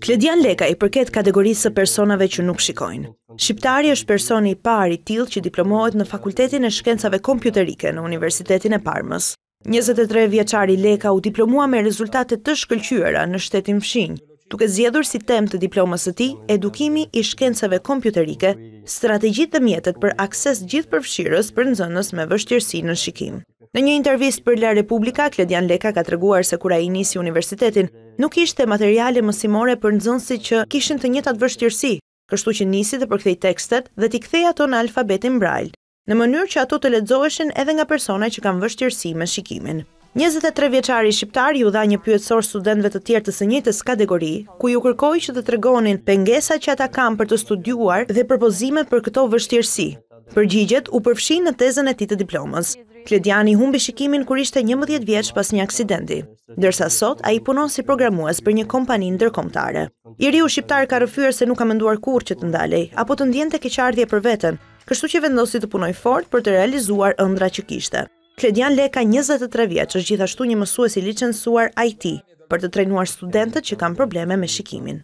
Kledian Leka i përket kategorisë së personave që nuk shikojnë. Shqiptari është personi i parë i tillë që diplomohet në Fakultetin e Shkencave Kompjuterike në Universitetin e Parmës. 23 vjeçari Leka u diplomua me rezultate të shkëlqyera në shtetin fshinj, duke zgjedhur si temë të diplomës së tij edukimi i shkencave kompjuterike, strategjitë dhe mjetet për akses gjithpërfshirës për nxënës me vështirësi në shikim. Në një intervistë për La Repubblica, Kledian Leka ka treguar se kur ai nisi universitetin, nuk ishte materiale mësimore për nëzënsi që kishin të njëtë atë vështirësi, kështu që nisi dhe përkthej tekstet dhe t'i kthej ato në alfabetin brajl, në mënyrë që ato të ledzoeshen edhe nga persona që kam vështirësi me shikimin. 23 vjeqari shqiptar ju dha një pyetësor studentve të tjertë së njëtës kategori, ku ju kërkoj që të tregonin pengesa që ata kam për të studuar dhe propozime për këto vështirësi. Përgjigjet u përfshin në tezën e ti të diplomës. Klediani humbi shikimin kur ishte 11 vjeç pas një aksidenti, dërsa sot ai punon si programues për një kompani ndërkombëtare. I riu shqiptar ka rrëfyer se nuk ka menduar kurrë që të ndalej apo të ndjente keqardhje për veten, kështu që vendosi të punoj fort për të realizuar ëndra që kishte. Kledian ka 23 vjeç, është gjithashtu një mësues i licencuar IT për të trajnuar studentët që kanë probleme me shikimin.